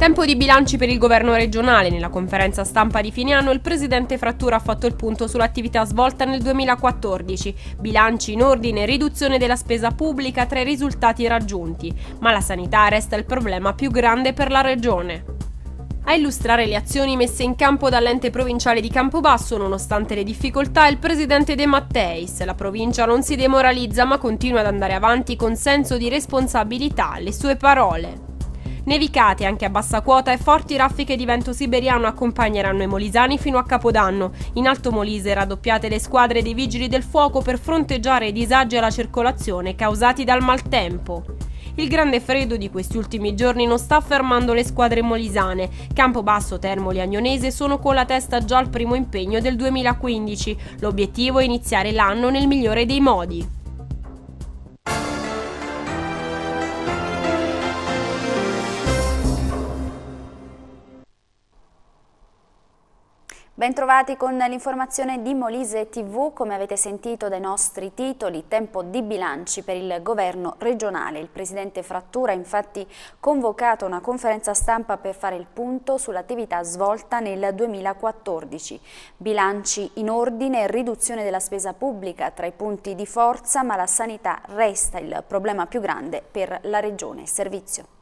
Tempo di bilanci per il governo regionale. Nella conferenza stampa di fine anno il presidente Frattura ha fatto il punto sull'attività svolta nel 2014. Bilanci in ordine, riduzione della spesa pubblica tra i risultati raggiunti. Ma la sanità resta il problema più grande per la regione. A illustrare le azioni messe in campo dall'ente provinciale di Campobasso, nonostante le difficoltà, è il presidente De Matteis. La provincia non si demoralizza ma continua ad andare avanti con senso di responsabilità, le sue parole. Nevicate anche a bassa quota e forti raffiche di vento siberiano accompagneranno i molisani fino a Capodanno. In Alto Molise raddoppiate le squadre dei vigili del fuoco per fronteggiare i disagi alla circolazione causati dal maltempo. Il grande freddo di questi ultimi giorni non sta fermando le squadre molisane. Campobasso, Termoli e Agnonese sono con la testa già al primo impegno del 2015. L'obiettivo è iniziare l'anno nel migliore dei modi. Bentrovati con l'informazione di Molise TV, come avete sentito dai nostri titoli, tempo di bilanci per il governo regionale. Il presidente Frattura ha infatti convocato una conferenza stampa per fare il punto sull'attività svolta nel 2014. Bilanci in ordine, riduzione della spesa pubblica tra i punti di forza, ma la sanità resta il problema più grande per la regione. Servizio.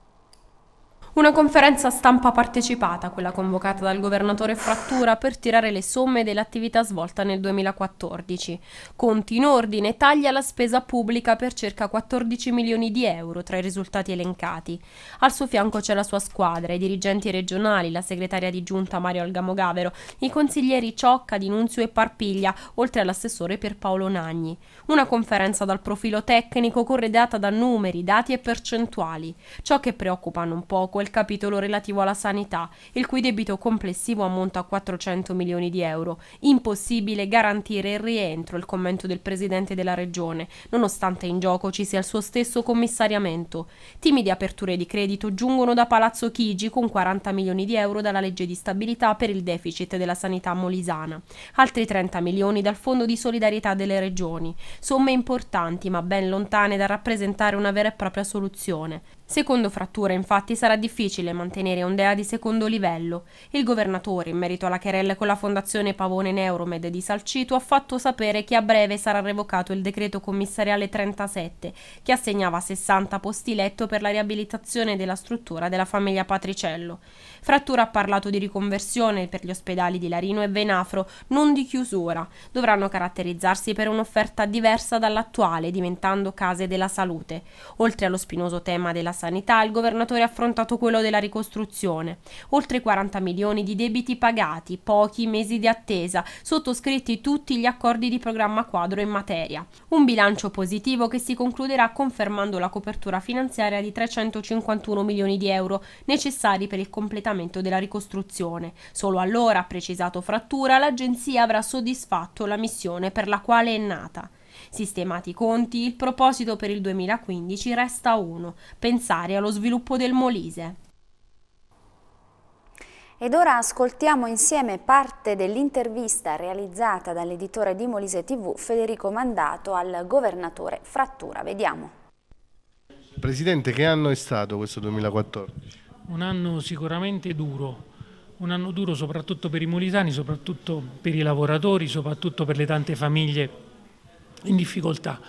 Una conferenza stampa partecipata, quella convocata dal governatore Frattura per tirare le somme dell'attività svolta nel 2014. Conti in ordine, taglia la spesa pubblica per circa 14 milioni di euro tra i risultati elencati. Al suo fianco c'è la sua squadra, i dirigenti regionali, la segretaria di giunta Mario Algamo Gavero, i consiglieri Ciocca, Dinunzio e Parpiglia, oltre all'assessore per Paolo Nagni. Una conferenza dal profilo tecnico corredata da numeri, dati e percentuali. Ciò che preoccupa non poco è del capitolo relativo alla sanità, il cui debito complessivo ammonta a 400 milioni di euro. Impossibile garantire il rientro, il commento del presidente della regione, nonostante in gioco ci sia il suo stesso commissariamento. Timide aperture di credito giungono da Palazzo Chigi con 40 milioni di euro dalla legge di stabilità per il deficit della sanità molisana, altri 30 milioni dal Fondo di solidarietà delle regioni, somme importanti ma ben lontane da rappresentare una vera e propria soluzione. Secondo Frattura, infatti, sarà difficile mantenere un DEA di secondo livello. Il governatore, in merito alla querella con la fondazione Pavone Neuromed di Salcito, ha fatto sapere che a breve sarà revocato il decreto commissariale 37, che assegnava 60 posti letto per la riabilitazione della struttura della famiglia Patricello. Frattura ha parlato di riconversione per gli ospedali di Larino e Venafro, non di chiusura. Dovranno caratterizzarsi per un'offerta diversa dall'attuale, diventando case della salute. Oltre allo spinoso tema della sanità, il governatore ha affrontato quello della ricostruzione. Oltre 40 milioni di debiti pagati, pochi mesi di attesa, sottoscritti tutti gli accordi di programma quadro in materia. Un bilancio positivo che si concluderà confermando la copertura finanziaria di 351 milioni di euro necessari per il completamento della ricostruzione. Solo allora, ha precisato Frattura, l'agenzia avrà soddisfatto la missione per la quale è nata. Sistemati i conti, il proposito per il 2015 resta uno, pensare allo sviluppo del Molise. Ed ora ascoltiamo insieme parte dell'intervista realizzata dall'editore di Molise TV Federico Mandato al governatore Frattura. Vediamo. Presidente, che anno è stato questo 2014? Un anno sicuramente duro, un anno duro soprattutto per i molisani, soprattutto per i lavoratori, soprattutto per le tante famiglie in difficoltà.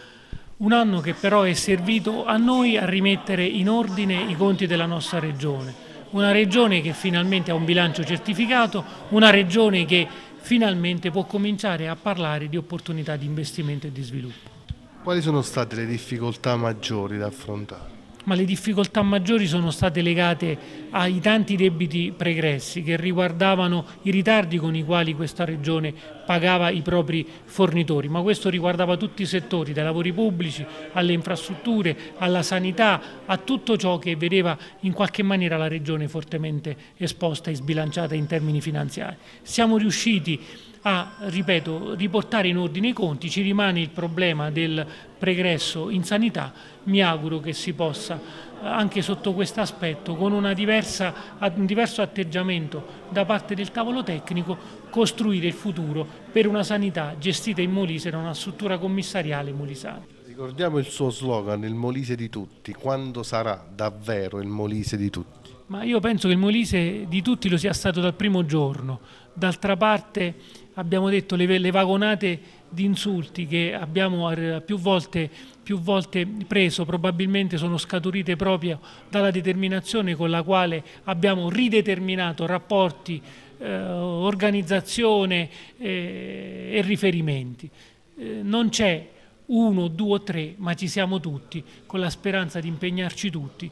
Un anno che però è servito a noi a rimettere in ordine i conti della nostra regione. Una regione che finalmente ha un bilancio certificato, una regione che finalmente può cominciare a parlare di opportunità di investimento e di sviluppo. Quali sono state le difficoltà maggiori da affrontare? ma le difficoltà maggiori sono state legate ai tanti debiti pregressi che riguardavano i ritardi con i quali questa regione pagava i propri fornitori, ma questo riguardava tutti i settori, dai lavori pubblici alle infrastrutture, alla sanità, a tutto ciò che vedeva in qualche maniera la regione fortemente esposta e sbilanciata in termini finanziari. Siamo riusciti a, ripeto, riportare in ordine i conti, ci rimane il problema del pregresso in sanità, mi auguro che si possa anche sotto questo aspetto, con diversa, un diverso atteggiamento da parte del tavolo tecnico, costruire il futuro per una sanità gestita in Molise da una struttura commissariale molisana. Ricordiamo il suo slogan, il Molise di tutti, quando sarà davvero il Molise di tutti? Ma io penso che il Molise di tutti lo sia stato dal primo giorno, d'altra parte abbiamo detto le, le vagonate di insulti che abbiamo più volte, più volte, preso probabilmente sono scaturite proprio dalla determinazione con la quale abbiamo rideterminato rapporti, eh, organizzazione eh, e riferimenti. Eh, non c'è uno, due o tre, ma ci siamo tutti, con la speranza di impegnarci tutti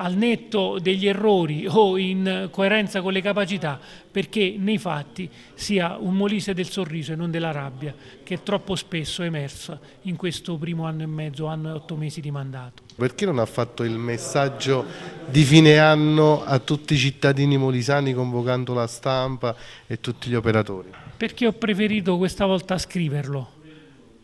al netto degli errori o in coerenza con le capacità perché nei fatti sia un Molise del sorriso e non della rabbia che è troppo spesso emersa in questo primo anno e mezzo, anno e otto mesi di mandato. Perché non ha fatto il messaggio di fine anno a tutti i cittadini molisani convocando la stampa e tutti gli operatori? Perché ho preferito questa volta scriverlo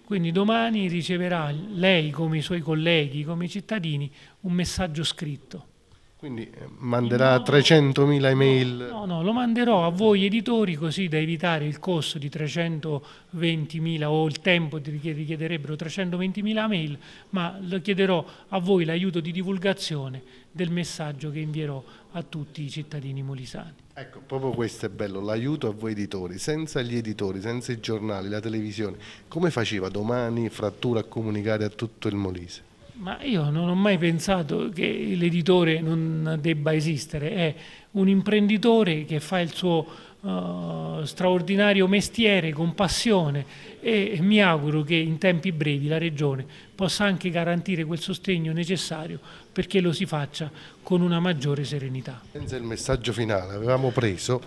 quindi domani riceverà lei, come i suoi colleghi, come i cittadini, un messaggio scritto. Quindi eh, manderà 300.000 email? No, no, lo manderò a voi editori così da evitare il costo di 320.000 o il tempo che richiederebbero 320.000 mail, ma chiederò a voi l'aiuto di divulgazione del messaggio che invierò a tutti i cittadini molisani. Ecco, proprio questo è bello, l'aiuto a voi editori, senza gli editori, senza i giornali, la televisione, come faceva domani Frattura a comunicare a tutto il Molise? Ma io non ho mai pensato che l'editore non debba esistere, è un imprenditore che fa il suo uh, straordinario mestiere con passione e mi auguro che in tempi brevi la Regione possa anche garantire quel sostegno necessario perché lo si faccia con una maggiore serenità. Senza il messaggio finale avevamo preso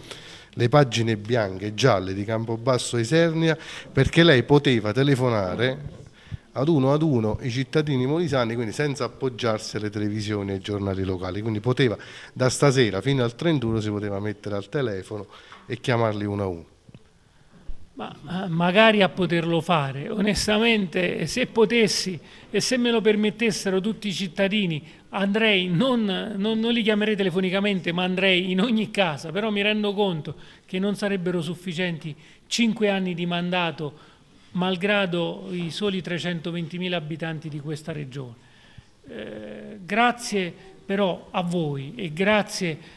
le pagine bianche e gialle di Campobasso e Esernia perché lei poteva telefonare ad uno ad uno i cittadini molisani, quindi senza appoggiarsi alle televisioni e ai giornali locali, quindi poteva da stasera fino al 31 si poteva mettere al telefono e chiamarli uno a uno ma eh, magari a poterlo fare. Onestamente, se potessi e se me lo permettessero tutti i cittadini, andrei, non, non, non, li chiamerei telefonicamente, ma andrei in ogni casa, però mi rendo conto che non sarebbero sufficienti cinque anni di mandato, malgrado i soli 320.000 abitanti di questa regione. Eh, grazie però a voi e grazie a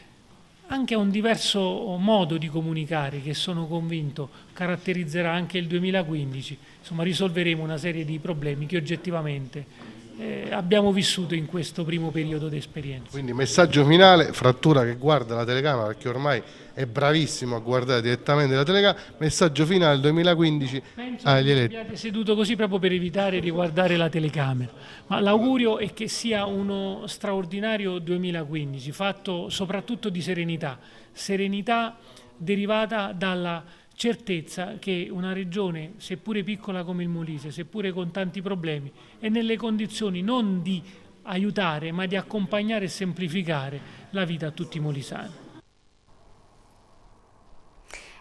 anche a un diverso modo di comunicare che sono convinto caratterizzerà anche il 2015. Insomma risolveremo una serie di problemi che oggettivamente eh, abbiamo vissuto in questo primo periodo di esperienza. Quindi messaggio finale, frattura che guarda la telecamera perché ormai è bravissimo a guardare direttamente la telecamera, messaggio finale 2015 Penso agli ah, eletti. Abbiate seduto così proprio per evitare di guardare la telecamera, ma l'augurio è che sia uno straordinario 2015, fatto soprattutto di serenità, serenità derivata dalla certezza che una regione, seppure piccola come il Molise, seppure con tanti problemi, è nelle condizioni non di aiutare ma di accompagnare e semplificare la vita a tutti i molisani.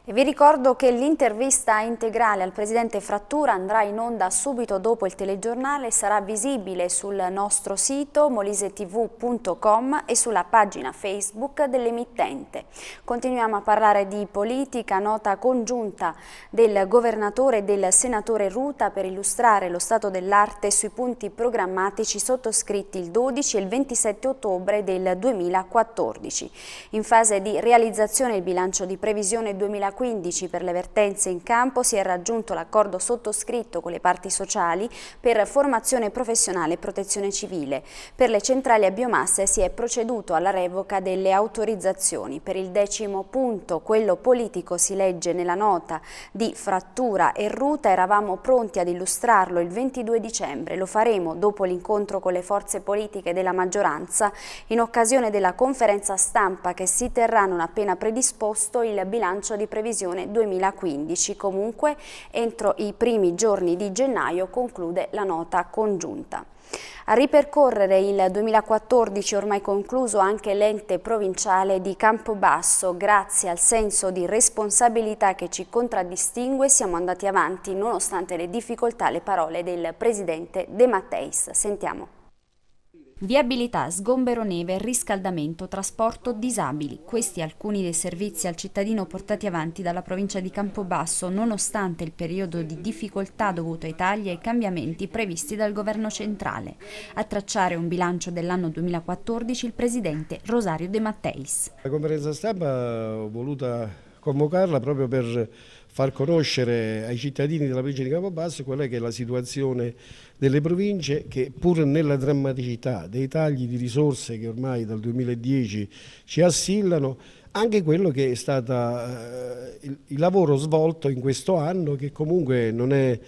E vi ricordo che l'intervista integrale al Presidente Frattura andrà in onda subito dopo il telegiornale e sarà visibile sul nostro sito molisetv.com e sulla pagina Facebook dell'emittente. Continuiamo a parlare di politica, nota congiunta del Governatore e del Senatore Ruta per illustrare lo stato dell'arte sui punti programmatici sottoscritti il 12 e il 27 ottobre del 2014. In fase di realizzazione il bilancio di previsione 2014 2015 per le vertenze in campo si è raggiunto l'accordo sottoscritto con le parti sociali per formazione professionale e protezione civile. Per le centrali a biomasse si è proceduto alla revoca delle autorizzazioni. Per il decimo punto, quello politico, si legge nella nota di frattura e ruta. Eravamo pronti ad illustrarlo il 22 dicembre. Lo faremo dopo l'incontro con le forze politiche della maggioranza in occasione della conferenza stampa che si terrà non appena predisposto il bilancio di previsione previsione 2015. Comunque entro i primi giorni di gennaio conclude la nota congiunta. A ripercorrere il 2014 ormai concluso anche l'ente provinciale di Campobasso, grazie al senso di responsabilità che ci contraddistingue siamo andati avanti nonostante le difficoltà, le parole del presidente De Matteis. Sentiamo. Viabilità, sgombero neve, riscaldamento, trasporto, disabili. Questi alcuni dei servizi al cittadino portati avanti dalla provincia di Campobasso nonostante il periodo di difficoltà dovuto ai tagli e ai cambiamenti previsti dal governo centrale. A tracciare un bilancio dell'anno 2014 il presidente Rosario De Matteis. La conferenza stampa eh, voluta convocarla proprio per far conoscere ai cittadini della provincia di Campobasso quella che è la situazione delle province che pur nella drammaticità dei tagli di risorse che ormai dal 2010 ci assillano, anche quello che è stato eh, il, lavoro svolto in questo anno che comunque non è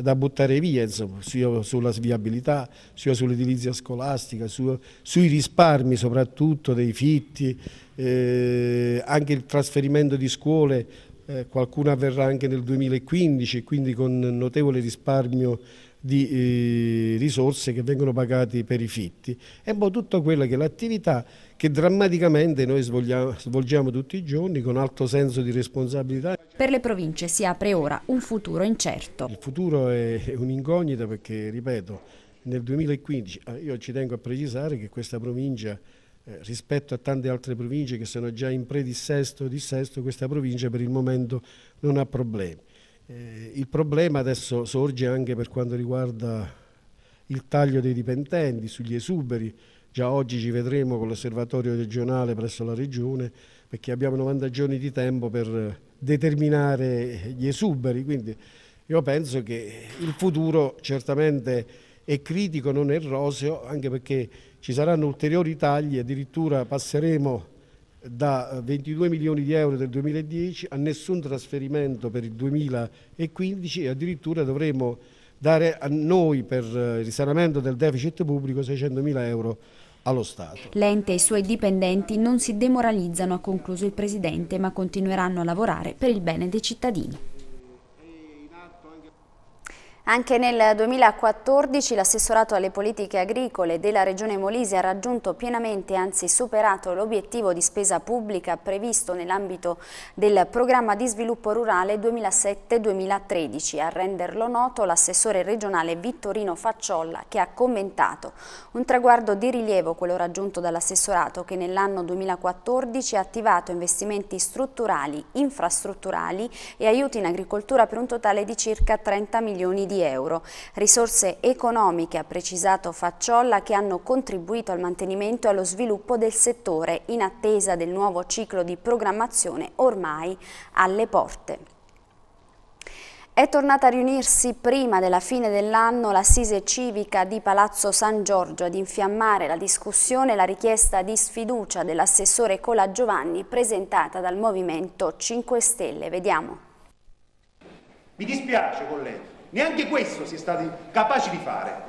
da buttare via, insomma, sia sulla sviabilità, sia sull'edilizia scolastica, su, sui risparmi soprattutto dei fitti, eh, anche il trasferimento di scuole, eh, qualcuna avverrà anche nel 2015, quindi con notevole risparmio di eh, risorse che vengono pagate per i fitti. E poi tutto quello che è l'attività che drammaticamente noi svolgiamo, svolgiamo tutti i giorni con alto senso di responsabilità. Per le province si apre ora un futuro incerto. Il futuro è un'incognita perché, ripeto, nel 2015, ah, io ci tengo a precisare che questa provincia eh, rispetto a tante altre province che sono già in predissesto o dissesto, questa provincia per il momento non ha problemi. Eh, il problema adesso sorge anche per quanto riguarda il taglio dei dipendenti, sugli esuberi, Già oggi ci vedremo con l'osservatorio regionale presso la regione perché abbiamo 90 giorni di tempo per determinare gli esuberi, quindi io penso che il futuro certamente è critico, non è roseo, anche perché ci saranno ulteriori tagli, addirittura passeremo da 22 milioni di euro del 2010 a nessun trasferimento per il 2015 e addirittura dovremo dare a noi per eh, il risanamento del deficit pubblico 600 mila euro allo Stato. L'ente e i suoi dipendenti non si demoralizzano, ha concluso il Presidente, ma continueranno a lavorare per il bene dei cittadini. Anche nel 2014 l'assessorato alle politiche agricole della Regione Molise ha raggiunto pienamente, anzi superato, l'obiettivo di spesa pubblica previsto nell'ambito del programma di sviluppo rurale 2007-2013. A renderlo noto l'assessore regionale Vittorino Facciolla che ha commentato un traguardo di rilievo quello raggiunto dall'assessorato che nell'anno 2014 ha attivato investimenti strutturali, infrastrutturali e aiuti in agricoltura per un totale di circa 30 milioni di euro euro. Risorse economiche, ha precisato Facciolla, che hanno contribuito al mantenimento e allo sviluppo del settore in attesa del nuovo ciclo di programmazione ormai alle porte. È tornata a riunirsi prima della fine dell'anno l'assise civica di Palazzo San Giorgio ad infiammare la discussione e la richiesta di sfiducia dell'assessore Cola Giovanni presentata dal Movimento 5 Stelle. Vediamo. Mi dispiace colleghi, Neanche questo si è stati capaci di fare,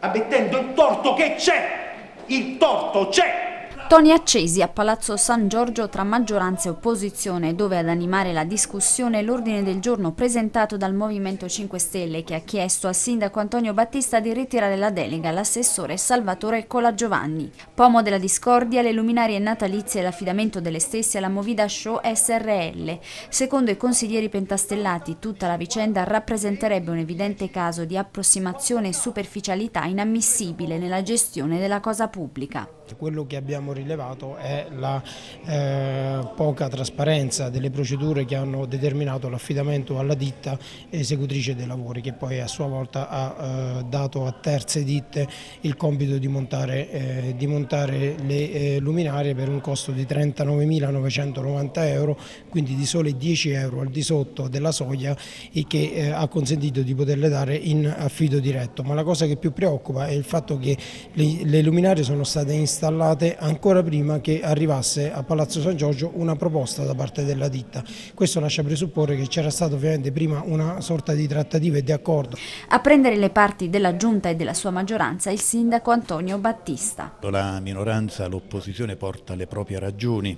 ammettendo il torto che c'è, il torto c'è Toni accesi a Palazzo San Giorgio tra maggioranza e opposizione, dove ad animare la discussione l'ordine del giorno presentato dal Movimento 5 Stelle che ha chiesto al sindaco Antonio Battista di ritirare la delega all'assessore Salvatore Colagiovanni. Pomo della discordia, le luminarie natalizie e l'affidamento delle stesse alla Movida Show SRL. Secondo i consiglieri pentastellati, tutta la vicenda rappresenterebbe un evidente caso di approssimazione e superficialità inammissibile nella gestione della cosa pubblica. Quello che abbiamo rilevato è la eh, poca trasparenza delle procedure che hanno determinato l'affidamento alla ditta esecutrice dei lavori che poi a sua volta ha eh, dato a terze ditte il compito di montare, eh, di montare le eh, luminarie per un costo di 39.990 euro, quindi di sole 10 euro al di sotto della soglia e che eh, ha consentito di poterle dare in affido diretto. Ma la cosa che più preoccupa è il fatto che le, le luminarie sono state installate ancora ancora prima che arrivasse a Palazzo San Giorgio una proposta da parte della ditta. Questo lascia presupporre che c'era stata ovviamente prima una sorta di trattativa e di accordo. A prendere le parti della Giunta e della sua maggioranza il sindaco Antonio Battista. La minoranza, l'opposizione porta le proprie ragioni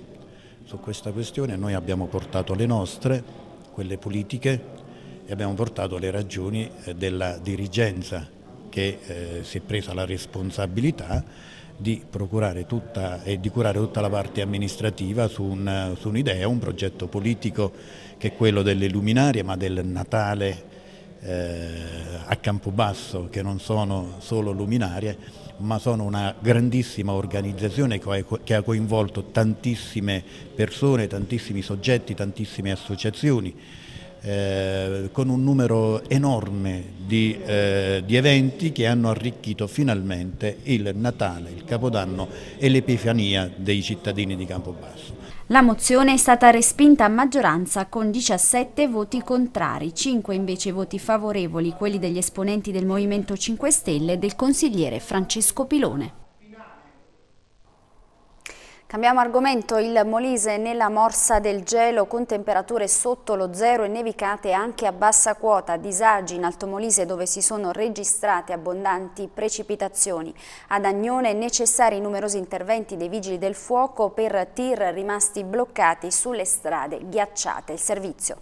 su questa questione, noi abbiamo portato le nostre, quelle politiche, e abbiamo portato le ragioni eh, della dirigenza che eh, si è presa la responsabilità di, procurare tutta, e di curare tutta la parte amministrativa su, un, un'idea, un progetto politico che è quello delle luminarie ma del Natale eh, a Campobasso che non sono solo luminarie ma sono una grandissima organizzazione che ha coinvolto tantissime persone, tantissimi soggetti, tantissime associazioni eh, con un numero enorme di, eh, di, eventi che hanno arricchito finalmente il Natale, il Capodanno e l'Epifania dei cittadini di Campobasso. La mozione è stata respinta a maggioranza con 17 voti contrari, 5 invece voti favorevoli, quelli degli esponenti del Movimento 5 Stelle e del consigliere Francesco Pilone. Cambiamo argomento, il Molise nella morsa del gelo con temperature sotto lo zero e nevicate anche a bassa quota, disagi in Alto Molise dove si sono registrate abbondanti precipitazioni. Ad Agnone necessari numerosi interventi dei vigili del fuoco per tir rimasti bloccati sulle strade ghiacciate. Il servizio.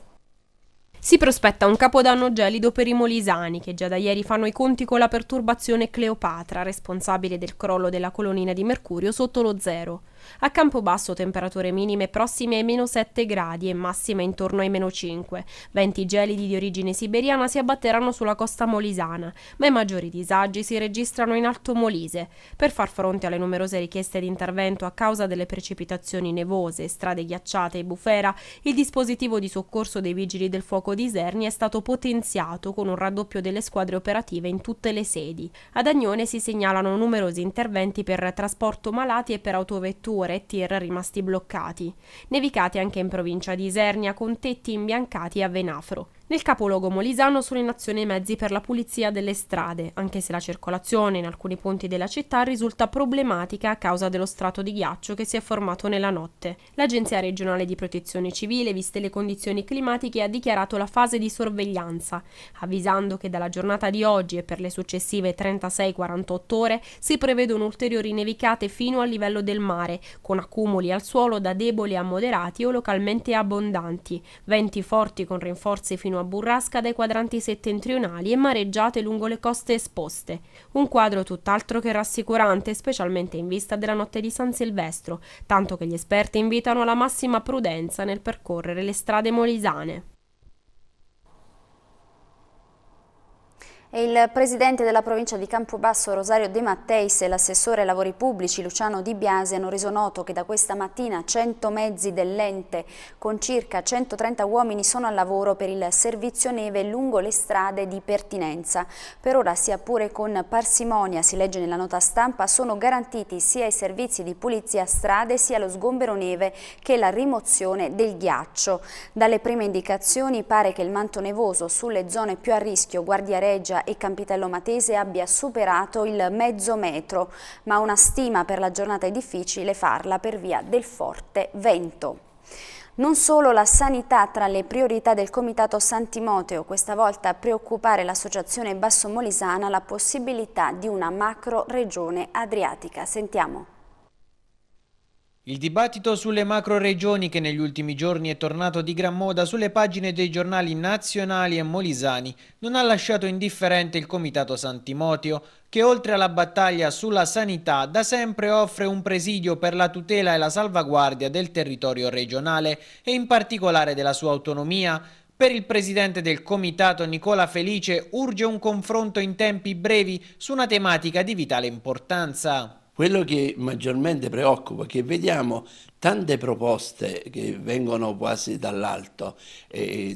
Si prospetta un capodanno gelido per i molisani, che già da ieri fanno i conti con la perturbazione Cleopatra, responsabile del crollo della colonnina di mercurio sotto lo zero. A Campobasso temperature minime prossime ai meno 7 gradi e massime intorno ai meno 5. Venti gelidi di origine siberiana si abbatteranno sulla costa molisana, ma i maggiori disagi si registrano in Alto Molise. Per far fronte alle numerose richieste di intervento a causa delle precipitazioni nevose, strade ghiacciate e bufera, il dispositivo di soccorso dei vigili del fuoco di Iserni è stato potenziato con un raddoppio delle squadre operative in tutte le sedi. Ad Agnone si segnalano numerosi interventi per trasporto malati e per autovetture pianure e tir rimasti bloccati, nevicate anche in provincia di Isernia con tetti imbiancati a venafro. Nel capoluogo molisano sono in azione i mezzi per la pulizia delle strade, anche se la circolazione in alcuni punti della città risulta problematica a causa dello strato di ghiaccio che si è formato nella notte. L'Agenzia regionale di protezione civile, viste le condizioni climatiche, ha dichiarato la fase di sorveglianza, avvisando che dalla giornata di oggi e per le successive 36-48 ore si prevedono ulteriori nevicate fino al livello del mare, con accumuli al suolo da deboli a moderati o localmente abbondanti, venti forti con rinforzi fino a continua, burrasca dai quadranti settentrionali e mareggiate lungo le coste esposte. Un quadro tutt'altro che rassicurante, specialmente in vista della notte di San Silvestro, tanto che gli esperti invitano alla massima prudenza nel percorrere le strade molisane. Il presidente della provincia di Campobasso Rosario De Matteis e l'assessore lavori pubblici Luciano Di Biase hanno reso noto che da questa mattina 100 mezzi dell'ente con circa 130 uomini sono al lavoro per il servizio neve lungo le strade di pertinenza. Per ora sia pure con parsimonia, si legge nella nota stampa, sono garantiti sia i servizi di pulizia strade sia lo sgombero neve che la rimozione del ghiaccio. Dalle prime indicazioni pare che il manto nevoso sulle zone più a rischio Guardia Reggia e Campitello Matese abbia superato il mezzo metro, ma una stima per la giornata è difficile farla per via del forte vento. Non solo la sanità tra le priorità del Comitato San Timoteo, questa volta a preoccupare l'associazione Basso Molisana la possibilità di una macro regione adriatica. Sentiamo. Il dibattito sulle macro regioni che negli ultimi giorni è tornato di gran moda sulle pagine dei giornali nazionali e molisani non ha lasciato indifferente il Comitato Santimotio, che oltre alla battaglia sulla sanità da sempre offre un presidio per la tutela e la salvaguardia del territorio regionale e in particolare della sua autonomia, per il presidente del comitato Nicola Felice urge un confronto in tempi brevi su una tematica di vitale importanza. Quello che maggiormente preoccupa è che vediamo tante proposte che vengono quasi dall'alto,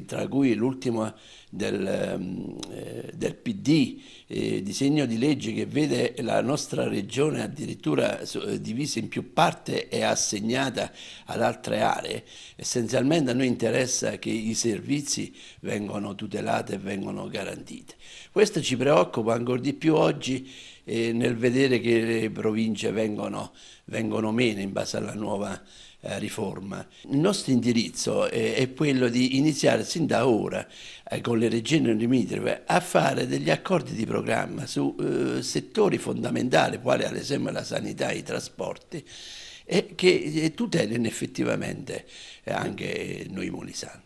tra cui l'ultima del, ehm, eh, del, PD, eh, disegno di legge che vede la nostra regione addirittura eh, divisa in più parti e assegnata ad altre aree. Essenzialmente a noi interessa che i servizi vengano tutelati e vengano garantiti. Questo ci preoccupa ancora di più oggi eh, nel vedere che le province vengono, vengono meno in base alla nuova eh, riforma. Il nostro indirizzo eh, è quello di iniziare sin da ora eh, con le regioni limitrofe a fare degli accordi di programma su eh, settori fondamentali, quali ad esempio la sanità e i trasporti, e che eh, tutelino effettivamente anche noi molisani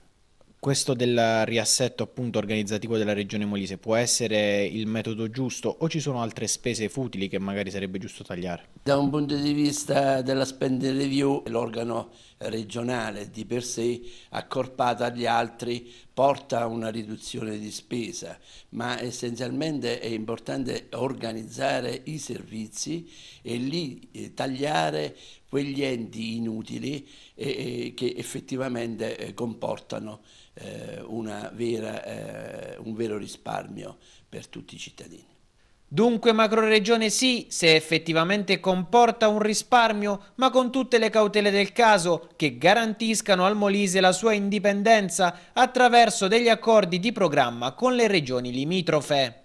questo del riassetto appunto organizzativo della regione Molise può essere il metodo giusto o ci sono altre spese futili che magari sarebbe giusto tagliare? Da un punto di vista della spending review l'organo regionale di per sé accorpato agli altri porta a una riduzione di spesa ma essenzialmente è importante organizzare i servizi e lì eh, tagliare quegli enti inutili eh, eh, che effettivamente eh, comportano eh, vera, eh, un vero risparmio per tutti i cittadini. Dunque macroregione sì, se effettivamente comporta un risparmio, ma con tutte le cautele del caso che garantiscano al Molise la sua indipendenza attraverso degli accordi di programma con le regioni limitrofe.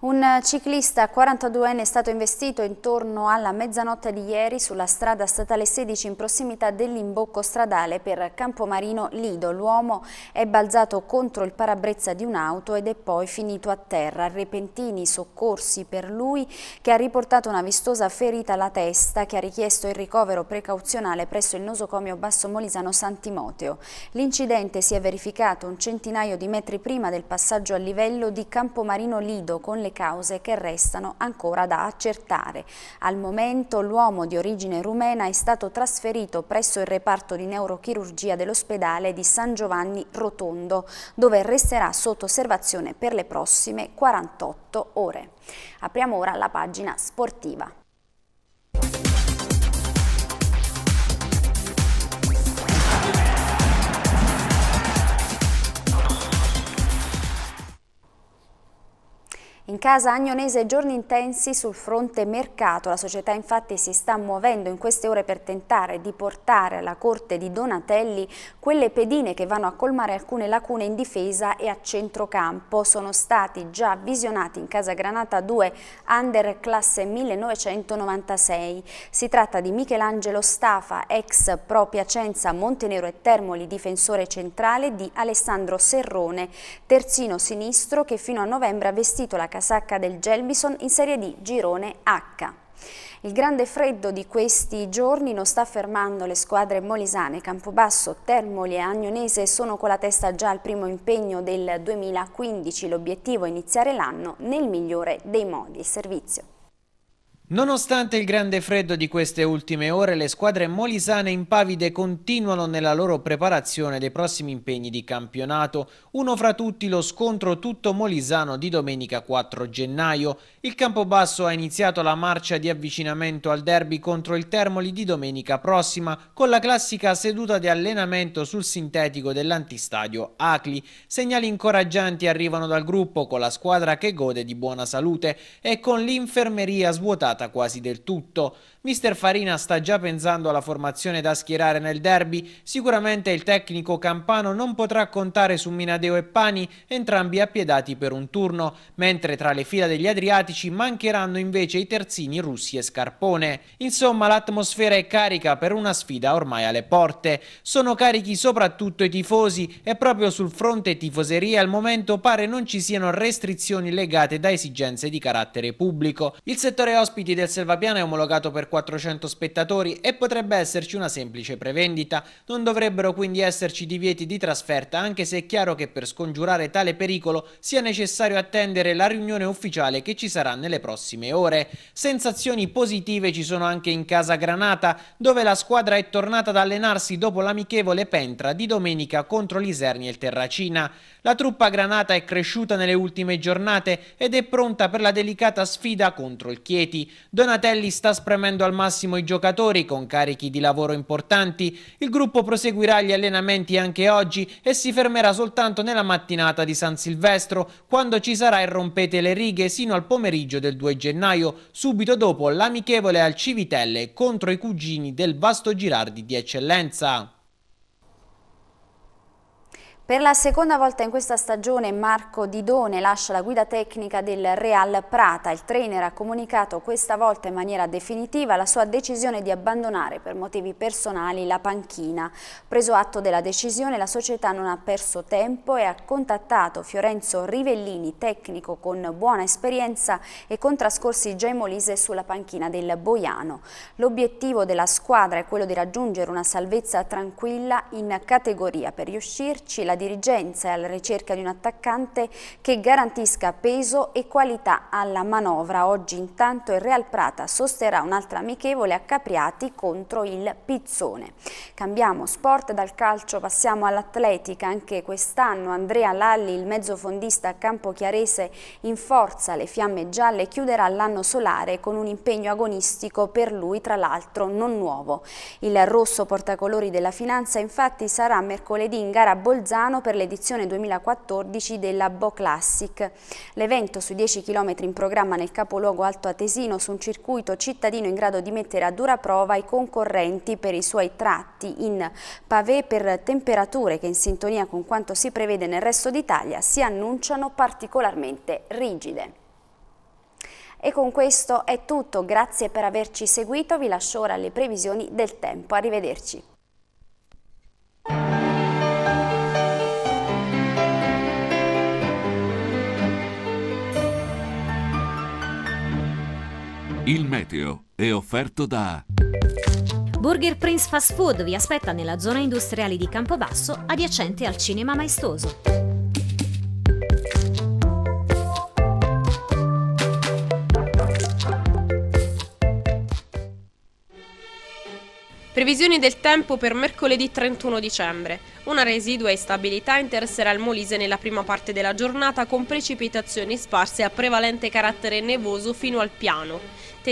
Un ciclista 42enne è stato investito intorno alla mezzanotte di ieri sulla strada statale 16 in prossimità dell'imbocco stradale per Campomarino Lido. L'uomo è balzato contro il parabrezza di un'auto ed è poi finito a terra. Repentini soccorsi per lui che ha riportato una vistosa ferita alla testa che ha richiesto il ricovero precauzionale presso il nosocomio Basso Molisano Santimoteo. L'incidente si è verificato un centinaio di metri prima del passaggio a livello di Campomarino Lido con le le cause che restano ancora da accertare. Al momento l'uomo di origine rumena è stato trasferito presso il reparto di neurochirurgia dell'ospedale di San Giovanni Rotondo, dove resterà sotto osservazione per le prossime 48 ore. Apriamo ora la pagina sportiva. In casa agnonese giorni intensi sul fronte mercato, la società infatti si sta muovendo in queste ore per tentare di portare alla corte di Donatelli quelle pedine che vanno a colmare alcune lacune in difesa e a centrocampo. Sono stati già visionati in casa Granata 2 under classe 1996. Si tratta di Michelangelo Stafa, ex pro Piacenza, Montenero e Termoli, difensore centrale di Alessandro Serrone, terzino sinistro che fino a novembre ha vestito la casa casacca del Gelbison in Serie D Girone H. Il grande freddo di questi giorni non sta fermando le squadre molisane. Campobasso, Termoli e Agnonese sono con la testa già al primo impegno del 2015. L'obiettivo è iniziare l'anno nel migliore dei modi. Il servizio. Nonostante il grande freddo di queste ultime ore, le squadre molisane impavide continuano nella loro preparazione dei prossimi impegni di campionato, uno fra tutti lo scontro tutto molisano di domenica 4 gennaio. Il Campobasso ha iniziato la marcia di avvicinamento al derby contro il Termoli di domenica prossima con la classica seduta di allenamento sul sintetico dell'antistadio Acli. Segnali incoraggianti arrivano dal gruppo con la squadra che gode di buona salute e con l'infermeria svuotata quasi del tutto Mister Farina sta già pensando alla formazione da schierare nel derby, sicuramente il tecnico campano non potrà contare su Minadeo e Pani, entrambi appiedati per un turno, mentre tra le fila degli Adriatici mancheranno invece i terzini Russi e Scarpone. Insomma l'atmosfera è carica per una sfida ormai alle porte. Sono carichi soprattutto i tifosi e proprio sul fronte tifoseria al momento pare non ci siano restrizioni legate da esigenze di carattere pubblico. Il settore ospiti del Selvapiano è omologato per 400 spettatori e potrebbe esserci una semplice prevendita. Non dovrebbero quindi esserci divieti di trasferta anche se è chiaro che per scongiurare tale pericolo sia necessario attendere la riunione ufficiale che ci sarà nelle prossime ore. Sensazioni positive ci sono anche in casa Granata dove la squadra è tornata ad allenarsi dopo l'amichevole pentra di domenica contro l'Iserni e il Terracina. La truppa Granata è cresciuta nelle ultime giornate ed è pronta per la delicata sfida contro il Chieti. Donatelli sta spremendo spingendo al massimo i giocatori con carichi di lavoro importanti, il gruppo proseguirà gli allenamenti anche oggi e si fermerà soltanto nella mattinata di San Silvestro, quando ci sarà il rompete le righe sino al pomeriggio del 2 gennaio, subito dopo l'amichevole al Civitelle contro i cugini del Vasto Girardi di Eccellenza. Per la seconda volta in questa stagione Marco Didone lascia la guida tecnica del Real Prata. Il trainer ha comunicato questa volta in maniera definitiva la sua decisione di abbandonare per motivi personali la panchina. Preso atto della decisione la società non ha perso tempo e ha contattato Fiorenzo Rivellini, tecnico con buona esperienza e con trascorsi già in Molise sulla panchina del Boiano. L'obiettivo della squadra è quello di raggiungere una salvezza tranquilla in categoria. Per riuscirci la dirigenza è alla ricerca di un attaccante che garantisca peso e qualità alla manovra. Oggi intanto il Real Prata sosterrà un'altra amichevole a Capriati contro il Pizzone. Cambiamo sport dal calcio, passiamo all'atletica. Anche quest'anno Andrea Lalli, il mezzofondista a campochiarese in forza, le fiamme gialle, chiuderà l'anno solare con un impegno agonistico per lui, tra l'altro non nuovo. Il rosso portacolori della finanza infatti sarà mercoledì in gara a Bolzano Milano per l'edizione 2014 della Bo Classic. L'evento sui 10 km in programma nel capoluogo Alto Atesino su un circuito cittadino in grado di mettere a dura prova i concorrenti per i suoi tratti in pavé per temperature che in sintonia con quanto si prevede nel resto d'Italia si annunciano particolarmente rigide. E con questo è tutto, grazie per averci seguito, vi lascio ora le previsioni del tempo, arrivederci. Il meteo è offerto da Burger Prince Fast Food vi aspetta nella zona industriale di Campobasso adiacente al Cinema Maestoso. Previsioni del tempo per mercoledì 31 dicembre. Una residua instabilità interesserà il Molise nella prima parte della giornata con precipitazioni sparse a prevalente carattere nevoso fino al piano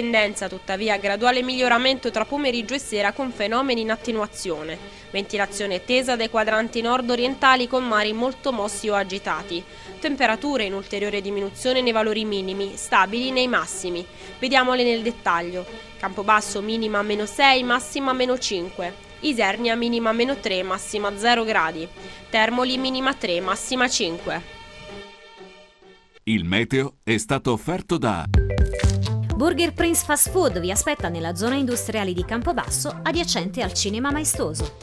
tendenza tuttavia a graduale miglioramento tra pomeriggio e sera con fenomeni in attenuazione. Ventilazione tesa dai quadranti nord-orientali con mari molto mossi o agitati. Temperature in ulteriore diminuzione nei valori minimi, stabili nei massimi. Vediamole nel dettaglio. Campobasso minima meno 6, massima meno 5. Isernia minima meno 3, massima 0 gradi. Termoli minima 3, massima 5. Il meteo è stato offerto da... Burger Prince Fast Food vi aspetta nella zona industriale di Campobasso adiacente al Cinema Maestoso.